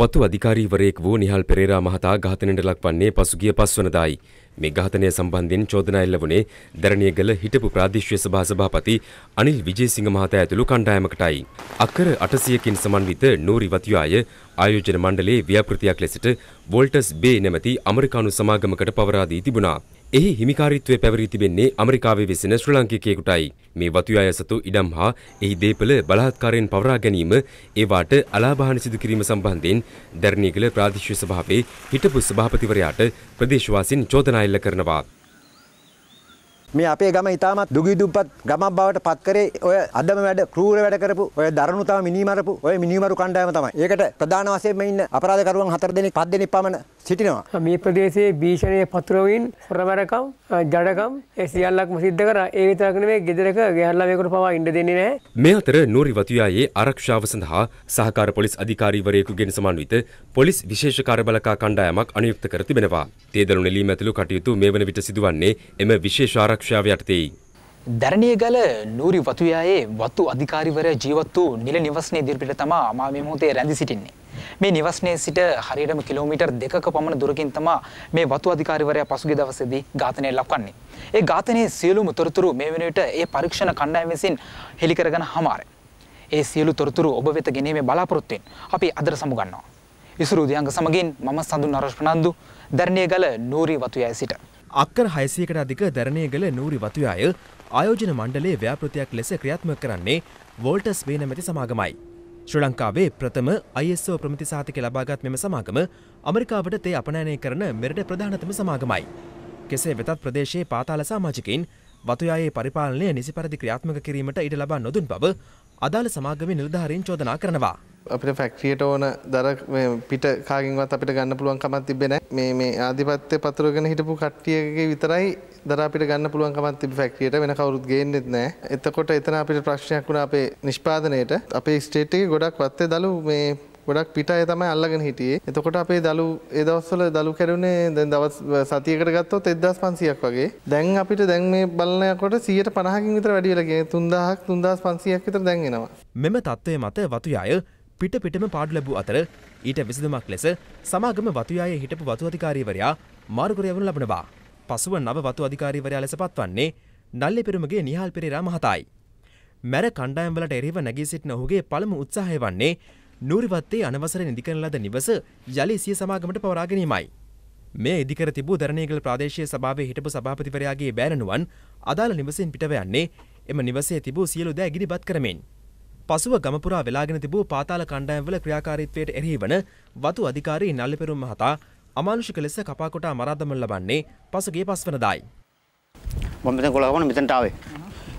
වතු අධිකාරීවරයෙක් වූ නිහල් පෙරේරා මහතා ඝාතනයට ලක්වන්නේ පසුගිය පස්වනදායි. මේ ඝාතනය සම්බන්ධයෙන් චෝදනා එල්ල වුණේ දැරණියගල හිටපු ප්‍රාදේශීය සභා සභාපති අනිල් විජේසිංහ මහතා ඇතුළු කණ්ඩායමකටයි. අක්කර 800කින් සමන්විත නූරි වතුයාය ආයෝජන මණ්ඩලයේ ව්‍යාපෘතියක් ලෙසට වෝල්ටස් බේ නැමැති ඇමරිකානු සමාගමකට පවරා දී තිබුණා. එහි හිමිකාරීත්වය පැවරී තිබෙන්නේ ඇමරිකාවේ වෙසෙන ශ්‍රී ලාංකිකයෙකුටයි. මේ වතු අය සතු ඉඩම් හා එහි දේපල බලහත්කාරයෙන් පවරා ගැනීම ඒවාට අලාභාන සිදු කිරීම සම්බන්ධයෙන් දැරණියගල ප්‍රාදේශීය සභාවේ හිටපු සභාපතිවරයාට ප්‍රදේශවාසීන් චෝදනා එල්ල කරනවා. මේ අපේ ගම ඉතාමත් දුගී දුප්පත් ගමක් බවට පත් කරේ ඔය අදම වැඩ ක්‍රූර වැඩ කරපු ඔය දරුණු තම මිනිමරපු ඔය මිනිමරු කණ්ඩායම තමයි. ඒකට ප්‍රධාන වශයෙන්ම ඉන්න අපරාධකරුවන් හතර දෙනෙක් පහ දෙනෙක් පමණ සිටිනවා. මේ ප්‍රදේශයේ භීෂණයේ පතුරවින් හොරමරකම් ජඩකම් ඒ සියල්ලක්ම සිද්ධ කරා. ඒ විතරක් නෙමෙයි ගෙදරක ගෙහැල්ලා වේකට පවා ඉන්න දෙන්නේ නැහැ. මේ අතර නූරි වතුයායේ ආරක්ෂාව සඳහා සහකාර පොලිස් අධිකාරීවරයෙකුගෙන් සමන්විත පොලිස් විශේෂ කාර්යබලකා කණ්ඩායමක් අනුයුක්ත කර තිබෙනවා. තේදළු නෙලීම ඇතුළු කටයුතු මේ වන විට සිදුවන්නේ එම විශේෂ ආරක්ෂාව යටතේයි. දැරණියගල නූරි වතුයායේ වතු අධිකාරිවර ජීවත් වූ නිල නිවස්නේ ඉදිරිපිට තමා මා මේ මොහොතේ රැඳී සිටින්නේ. මේ නිවස්නේ සිට හරියටම කිලෝමීටර් දෙකක පමණ දුරකින් තමා මේ වතු අධිකාරිවරයා පසුගිය දවසේදී ඝාතනය ලක්වන්නේ. ඒ ඝාතනයේ සියලුම තොරතුරු මේ වෙනුවට ඒ පරීක්ෂණ කණ්ඩායම විසින් හෙළි කරගෙන හමාරයි. ඒ සියලු තොරතුරු ඔබ වෙත ගෙනීමේ බලාපොරොත්තුෙන් අපි අදට සමු ගන්නවා. ඉසුරු දියංග සමගින් මම සඳු නරස් ප්‍රනන්දු දැරණියගල නූරි වතුයයි සිට. අක්කර හයසයකට අධික දැරණයගල නූරි වතුයාය ආයෝජන මණ්ඩලේ ව්‍යාපෘතියක් ලෙස ක්‍රියාත්මක කරන්නේ වෝල්ටස් වේන මැති සමාගමයි. ශ්‍රී ලංකාවේ ප්‍රථම ISO ප්‍රමිති සහතික ලබාගත් මෙම සමාගම ඇමරිකාවට තේ අපනෑනය කරන මෙරට ප්‍රධානතම සමාගමයි. කෙසේ වෙතත් ප්‍රදේශයේ පාතාල සාමාජිකින් වතුයායේ පරිපාලනය නිසි පරිදි ක්‍රියාත්මක කිරීමට ඉඩ ලබා නොදුන් බව අදාළ සමාගමේ නිලධාරීන් චෝදනා කරනවා. අපිට ෆැක්ට්‍රියට ඕන දර පිට කාගින්වත් අපිට ගන්න පුළුවන්කමක් තිබෙන මේ මේ ආධිපත්‍ය පතුරගෙන හිටපු කට්ටියගේ විතරයි දර අපිට ගන්න පුළුවන්කමක් තිබ ෆැක්ට්‍රියට වෙන කවුරුත් ගේන්නෙත් නෑ එතකොට එතන අපිට ප්‍රශ්නයක් වුණා අපේ නිෂ්පාදනයට අපේ ස්ටේට් එකේ ගොඩක් වත්තේ දලු මේ ගොඩක් පිටය තමයි අල්ලගෙන හිටියේ එතකොට අපේ දලු එදවස්සල දලු කැරුණේ දැන් දවස් සතියකට ගත්තොත් එදස් පන්සියක් වගේ දැන් අපිට දැන් මේ බලනයකොට සියට පණහකින් විතර වැඩියලගෙන තුන්දාහක් තුන්දස් පන්සියක් විතර දැන්ගෙනවා මෙම තත්ත්වය මත වතු අය පිට පිටම පාඩු ලැබූ අතර ඊට විසඳුමක් ලෙස සමාගම වතුයායේ හිටපු වතු අධිකාරීවරයා මාර්ගකර යවනු ලබනවා. පසුව නව වතු අධිකාරීවරයා ලෙස පත්වන්නේ නල්ලෙපිරුමගේ නිහාල් පෙරේරා මහතායි. මැර කණ්ඩායම් වලට එරෙහිව නැගී සිටින ඔහුගේ පළමු උත්සාහය වන්නේ නූරිවත්තේ අනවසර ඉදිකරන ලද නිවස යළි සිය සමාගමට පවරා ගැනීමයි. මේ ඉදිකර තිබූ දරණයගල ප්‍රාදේශය සභාවේ හිටපු සභාපතිවරයාගේ බෑරණුවන් අදාළ නිවසින් පිටව යන්නේ එම නිවසේ තිබූ සියලු දෑ ගිනිබත් කරමින්. පසුව ගමපුරා වෙලාගෙන තිබූ පාතාල කණ්ඩායම්වල ක්‍රියාකාරීත්වයට එරෙහි වන වතු අධිකාරී නල්ලිපෙරුම් මහතා අමානුෂික ලෙස කපාකොටා මරාදමන ලබන්නේ පසුගිය පස්වනදායි. මම මෙතන කොලාවන මෙතනට ආවේ.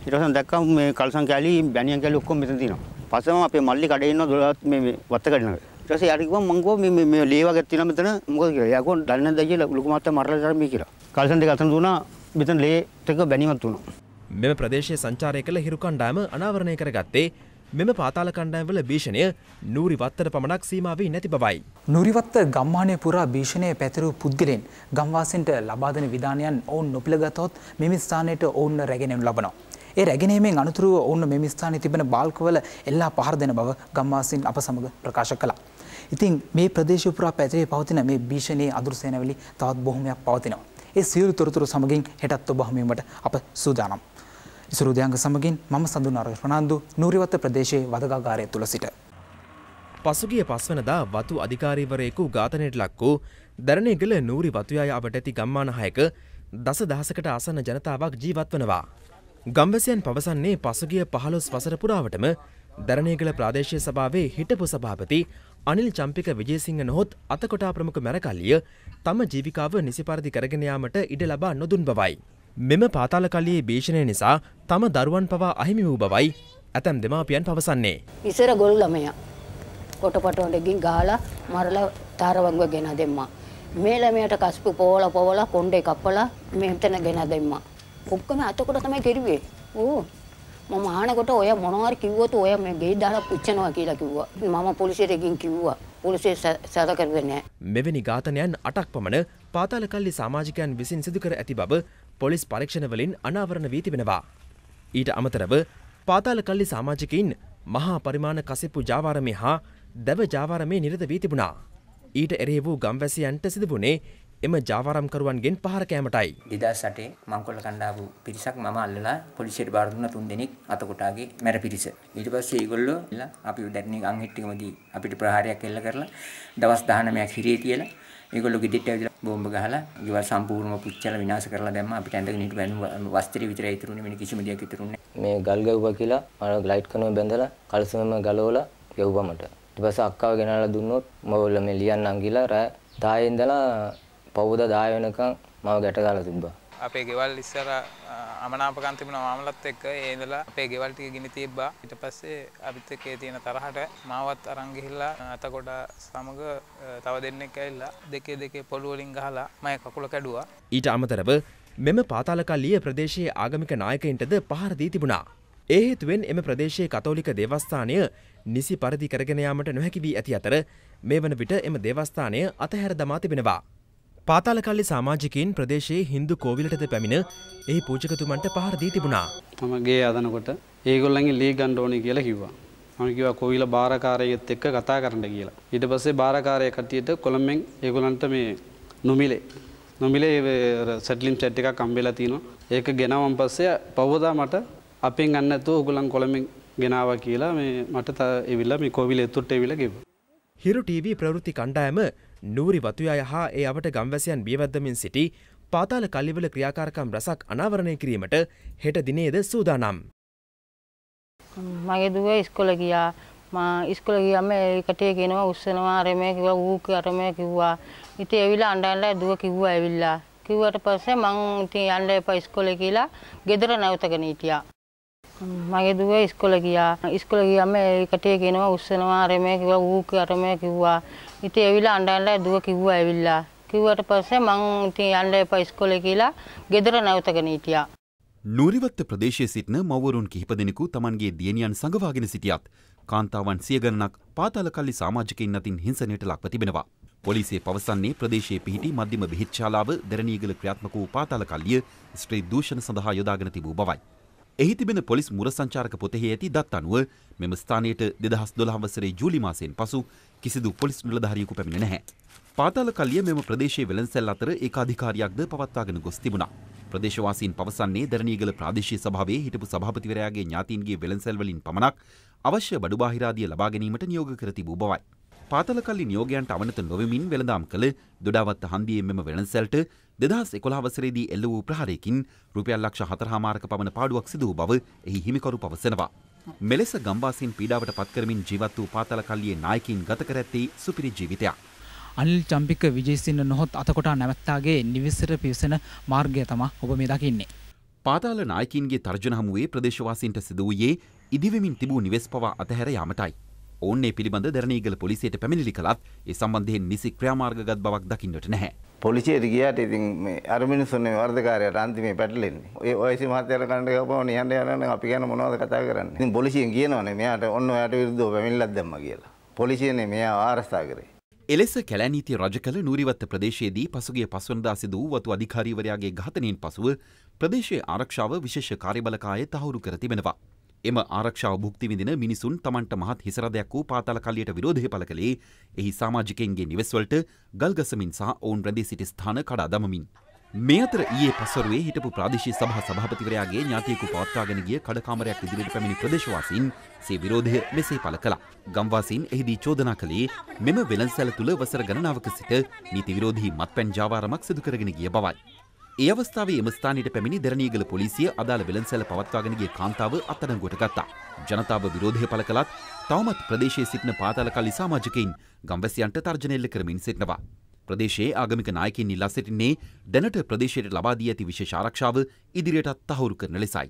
ඊට පස්සේ දැක්කා මේ කල්සන් කැලි බැනියන් කැලි ඔක්කොම මෙතන තියෙනවා. පස්සම අපේ මල්ලි කඩේ ඉන්න 12 මේ වත්ත කඩනක. ඊට පස්සේ යාට කිව්වා මං ගෝ මේ මේ ලේ වගේ තියෙනවා මෙතන මොකද කියලා. යා ගොන් දන්නේ නැද්ද කියලා ලොකු මාත්‍යා මරලා තරම් මේ කියලා. කල්සන් දෙක අතන දුනා මෙතන ලේ ටික බැනීමක් දුනා. මෙම ප්‍රදේශයේ සංචාරය කළ හිරු කණ්ඩායම අනාවරණය කරගත්තේ මෙම පාතාල කණ්ඩායම්වල භීෂණය නූරිවත්තට පමණක් සීමාවී නැති බවයි. නූරිවත්ත ගම්මානය පුරා භීෂණය පැතිරු පුද්ගලෙන් ගම්වාසින්ට ලබාදන විධානයන් ඔවුන් නොපිළගතොත් මෙම ස්ථානයට ඔවුන්න රැගෙනෙන් ලබනවා. ඒ රැගෙනීමෙන් අනතුරුව ඔවුන්න මෙම ස්ථානය තිබෙන බාල්කවල එල්ලා පහර දෙන බව ගම්වාසින් අප සමග ප්‍රකාශ කළා. ඉතින් මේ ප්‍රදේශ පුරා පැතිරේ පවතින මේ භීෂණයේ අදුරු සේනවලි තවත් බොහොමයක් පවතිනවා. ඒ සියලු තොරතුරු සමගින් හෙටත් ඔබ හමුවීමට අප සූදානම්. ඉසුරුදයන්ග සමගින් මම සඳුන් අර ප්‍රනාන්දු නූරිවත්ත ප්‍රදේශයේ වදගාගාරය තුළ සිට. පසුගිය පස්වනදා වතු අධිකාරීවරයෙකු ඝාතනයට ලක් වූ දැරණයගල නූරි වතුයාය අවට ඇති ගම්මානහයක දස දහසකට ආසන්න ජනතාවක් ජීවත් වනවා. ගම්බසියන් පවසන්නේ පසුගිය පහළොස් වසර පුරාවටම දැරණයගල ප්‍රාදේශය සභාවේ හිටපු සභාපති අනිල් චම්පික විජේසිංහ නොහොත් අතකොටා ප්‍රමුඛ මැරකල්ලිය තම ජීවිකාව නිසිපරදි කරගෙනයාමට ඉඩ ලබා නොදුන් බවයි. මෙම පාතාල කලයේ භේෂණය නිසා තම දරුවන් පවා අහිමි වූ බවයි ඇතැම් දෙමාපියන් පවසන්නේ. ඉසර ගොළු ළමයා කොටපටොඩගින් ගාලා මරලා තාරවංගව ගෙන දෙම්මා. මේ ළමයට කස්පු පෝල පොවල කොණ්ඩේ කපලා මෙතන ගෙන දෙම්මා. ඔක්කොම අතකොට තමයි කෙරුවේ. ඕ මම ආනකොට ඔය මොනවාරි කිව්වොත් ඔය මේ ගේ දාලා පුච්චනවා කියලා කිව්වා. මම පොලිසියට ගින් කිව්වා. පොලිසිය සැක කරුවේ නැහැ. මෙවැනි ඝාතනයන් 8ක් පමණ පාතාල කල්ලි සමාජිකයන් විසින් සිදු කර ඇති බව පොලිස් පරීක්ෂණවලින් අනාවරණ වී තිබෙනවා. ඊට අමතරව පාතාල කල්ලි සාමාජිකයින් මහා පරිමාණ කසිප්පු ජාවාරමේ හා දැව ජාවාරමේ නිරත වී තිබුණා. ඊට එරෙහි වූ ගම්වැසියන්ට සිදුවුණේ එම ජාවාරම්කරුවන්ගෙන් පහර කෑමටයි. දෙදස් සටේ මංකොල්ල කණ්ඩාපු පිරිසක් මම අල්ලලා පොලිසියට බාර දුන්න තුන් දෙනෙක් අතකොටාගේ මැර පිරිස. ඊට පස්සේ ඒගොල්ලෝ එලා අපි දැන්නේ ගම් හිට්ටිකමදී අපිට ප්‍රහාරයක් එල්ල කරලා දවස් 19ක් හිරේ තියලා ඒගොල්ලෝ ගෙදෙට්ට ඇවිල්ලා බෝම්බ ගහලා ඊවල් සම්පූර්ණම පුච්චලා විනාශ කරලා දැම්මා අපිට ඇඳගෙන හිටපු බැනුම වස්ත්‍රය විතරයි ඉතුරුනේ වෙන කිසිම දෙයක් ඉතුරුනේ මේ ගල් ගැව්වා කියලා මම ලයිට් කනුව බැඳලා කලසමම ගලවලා ගැව්වා මට ඊට පස්සේ අක්කාව ගෙනාලා දුන්නොත් මම මේ ලියන්නම් කියලා රෑ 10 ඉඳලා පවුද 10 වෙනකන් මම ගැට ගාලා තිබ්බා අපේ ගෙවල් ඉස්සර අමනාපකම් තිබුණ මාමලත් එක්ක ඒ ඉඳලා අපේ ගෙවල් ටික ගිනි තියබ්බා. ඊට පස්සේ අපිත් එක්ක ඒ තියෙන තරහට මාවත් අරන් ගිහිල්ලා අතකොඩ සමග තව දෙන්නෙක් ඇවිල්ලා දෙකේ දෙකේ පොළු වලින් ගහලා මම කකුල කැඩුවා. ඊට අමතරව මෙම පාතාලකල්ලිය ප්‍රදේශයේ ආගමික නායකයින්ටද පහර දී තිබුණා. ඒ හේතුවෙන් එම ප්‍රදේශයේ කතෝලික දේවස්ථානය නිසි පරිදි කරගෙන යාමට නොහැකි වී ඇති අතර මේ වන විට එම දේවස්ථානය අතහැර දමා තිබෙනවා. පාතාලකල්ලි සාමාජිකයන් ප්‍රදේශයේ හින්දු කෝවිලටද පැමිණ ඒ පූජකතුමන්ට පහර දී තිබුණා. මම ගේ යදනකොට ඒගොල්ලන්ගේ ලී ගන්න ඕනේ කියලා කිව්වා. මම කිව්වා කෝවිල බාරකාරයෙක් එක්ක කතා කරන්න කියලා. ඊට පස්සේ බාරකාරය කට්ටියට කොළඹෙන් ඒගොල්ලන්ට මේ නොමිලේ නොමිලේ සැටලිම් සෙට් එකක් අම්බෙලා තිනවා. ඒක ගෙනවම් පස්සේ පවදා මට අපෙන් ගන්න නැතුව ඕගොල්ලන් කොළඹෙන් ගෙනාවා කියලා මේ මට එවිල්ලා මේ කෝවිල එතුට්ට එවිලා ගිහුවා. හිරු ටීවී ප්‍රවෘත්ති කණ්ඩායම නූරි වතුයා යහා ඒ අවට ගම්වැසයන් බියවැද්දමින් සිටි පාතාල කල්ලිවල ක්‍රියාකාරකම් රසක් අනාවරණය කිරීමට හෙට දිනේද සූදානම්. මගේ දුව ඉස්කොල ගියා ඉස්කොල ගියම කටේ ගෙනවා උස්සනවා අරමය කිව්වා ඌ අරමය කිව්වා. ඉතින් ඇවිල්ලා අඬන්න දුව කිව්වා ඇවිල්ලා. කිව්වට පස්සේ මං ඉතින් යන්න එපා ඉස්කෝලේ කියලා ගෙදර නැවතගෙන හිටියා. මගේ දුව ඉස්කොල ගියා. ඉස්කොල ගියාම ඒ කටේ කියනවා උස්සනවා අර මේ කිව්වා ඌ අර මේ කිව්වා. ඉතින් ඇවිල්ලා අඬන්න දුව කිව්වා ඇවිල්ලා. කිව්වට පස්සේ මං ඉතින් යන්න එපා ඉස්කොලේ කියලා ගෙදර නැවතගෙන හිටියා. නුරිවත්ත ප්‍රදේශයේ සිටින මව්වරුන් කිහිප දෙනෙකු Tamanගේ දියණියන් සංගවාගෙන සිටියත් කාන්තාවන් සිය ගණනක් පාතාල කල්ලි සමාජිකයින් අතින් හිංසනයට ලක්ව තිබෙනවා. පොලිසිය පවසන්නේ ප්‍රදේශයේ පිහිටි මධ්‍යම බෙහෙත් ශාලාව, දරණීගල ක්‍රියාත්මක වූ පාතාල කල්ලිය ස්ත්‍රී දූෂණ සඳහා යොදාගෙන තිබූ බවයි. එහි තිබෙන පොලිස් මුරසංචාරක පොතෙහි ඇති දත් අනුව මෙම ස්ථානයට 2012 වසරේ ජූලි මාසයෙන් පසු කිසිදු පොලිස් නිලධාරියෙකු පැමිණ නැහැ. පාතාල කල්ලිය මෙම ප්‍රදේශයේ වෙළඳසැල් අතර ඒකාධිකාරියක්ද පවත්වාගෙන ගොස් තිබුණා. ප්‍රදේශවාසීන් පවසන්නේ දරණීගල ප්‍රාදේශීය සභාවේ හිටපු සභාපතිවරයාගේ ඥාතීන්ගේ වෙළඳසැල් වලින් පමණක් අවශ්‍ය බඩු බාහිරාදිය ලබා ගැනීමට නියෝග කර තිබූ බවයි. පාතලකල්ලි නියෝගයන්ට අවනත නොවමින් වෙළඳාම් කළ දොඩාවත්ත හන්දියේ මෙම වෙළඳසැල්ට දෙදහස් එකොළහ වසරේදී එල්ල වූ ප්‍රහාරයකින් රුපියල් ලක්ෂ හතරහාමාරක පමණ පාඩුවක් සිදු වූ බව එහි හිමිකරු පවසනවා. මෙලෙස ගම්වාසීන් පීඩාවට පත්කරමින් ජීවත් වූ පාතල කල්ලියේ නායකයින් ගත කර ඇත්තේ සුපිරි ජීවිතයක්. අනිල් චම්පික විජේසින්න නොහොත් අතකොටා නැවත්තාගේ නිවිසර පිවිසෙන මාර්ගය තමා ඔබ මේ දකින්නේ. පාතාල නායකින්ගේ තර්ජන හමුවේ ප්‍රදේශවාසීන්ට සිදුවූයේ ඉදිවෙමින් තිබූ නිවෙස් පවා අතහැර යාමටයි. ඔවුන් ඒ පිළිබඳ දැරණීගල පොලිසියට පැමිණිලි කළත් ඒ සම්බන්ධයෙන් නිසි ක්‍රියාමාර්ගගත් බවක් දකින්නට නැහැ. පොලිසියට ගියාට ඉතින් මේ අර මිනිස්සුනේ වර්ධකාරයට අන්තිමේ පැටලෙන්නේ. ඒ ඔයසි මහත්තයාලා කන්නට ගහපම නිහඬ යනනම් අපි ගැන මොනවද කතා කරන්නේ. ඉතින් පොලිසියෙන් කියනවනේ මෙයාට ඔන්න ඔයාට විරුද්ධව පැමිණිල්ලක් දැම්මා කියලා. පොලිසියනේ මෙයා ආරස්ථා කරේ. එලෙස කැලෑනීති රජ කළ නූරිවත්ත ප්‍රදේශයේදී පසුගේ පස්වනදා සිදු වූ වතු අධිකාරීවරයාගේ ඝාතනයෙන් පසුව ප්‍රදේශයේ ආරක්ෂාව විශේෂ කාර්යබලකායේ තහවුරු කර තිබෙනවා. එම ආරක්ෂාව භුක්ති විඳින මිනිසුන් තමන්ට මහත් හිසරදයක් වූ පාතාල කල්ලියට විරෝධය පළ කළේ එහි සමාජිකයන්ගේ නිවෙස්වලට ගල්ගසමින් සහ ඔවුන් රැඳී සිටි ස්ථාන කඩා දමමින්. මේ අතර ඊයේ පස්වරුවේ හිටපු ප්‍රාදේශීය සභා සභාපතිවරයාගේ ඥාතියෙකු පවත්වාගෙන ගිය කඩකාමරයක් ඉදිරියට පැමිණි ප්‍රදේශවාසීන් සේ විරෝධය මෙසේ පළ කළා. ගම්වාසීන් එහිදී චෝදනා කළේ මෙම වෙළඳසැල තුල වසර ගණනාවක සිට නීති විරෝධී මත්පැන් ජාවාරමක් සිදු කරගෙන ගිය බවයි. ඒ අවස්ථාවේ එම ස්ථානයට පැමිණි දෙරණීගල පොලිසිය අදාළ වෙළඳසැල පවත්වාගෙන ගිය කාන්තාව අත්අඩංගුවට ගත්තා. ජනතාව විරෝධය පළ කළත් තවමත් ප්‍රදේශයේ සිටින පාතාලකල්ලි සමාජිකයින් ගම්වැසියන්ට තර්ජනය එල්ල කරමින් සිටනවා. ප්‍රදේශයේ ආගමික නායකින් ඉල්ලා සිටින්නේ දැනට ප්‍රදේශයට ලබා දී ඇති විශේෂ ආරක්ෂාව ඉදිරියටත් තහවුරු කරන ලෙසයි.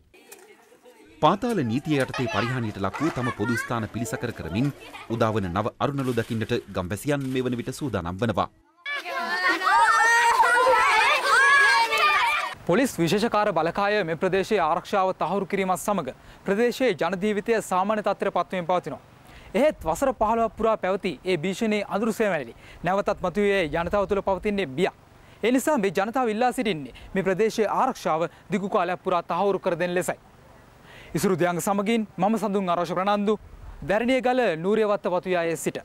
පාතාල නීතිය යටතේ පරිහානියට ලක් වූ තම පොදු ස්ථාන පිළිසකර කරමින් උදාවන නව අරුණලු දකින්නට ගම්වැසියන් මේ වන විට සූදානම් වනවා. පොලිස් විශේෂකාර බලකාය මේ ප්‍රදේශයේ ආරක්ෂාව තහවුරු කිරීමත් සමඟ ප්‍රදේශයේ ජනජීවිතය සාමාන්‍ය තත්ත්වයට පත්වමින් පවතිනවා. එහෙත් වසර 15ක් පුරා පැවති ඒ භීෂණයේ අඳුරුසැමැලි නැවතත් මතුවේ ජනතාව තුළ පවතින්නේ බියක්. ඒ නිසා මේ ජනතාව ඉල්ලා සිටින්නේ මේ ප්‍රදේශයේ ආරක්ෂාව දිගු කාලයක් පුරා තහවුරු කර දෙන ලෙසයි. ඉසුරු දෙයංග සමගින් මම සඳුන් ආරෝෂ ප්‍රනන්දු දැරණියගල නූරියවත්ත වතුයායේ සිට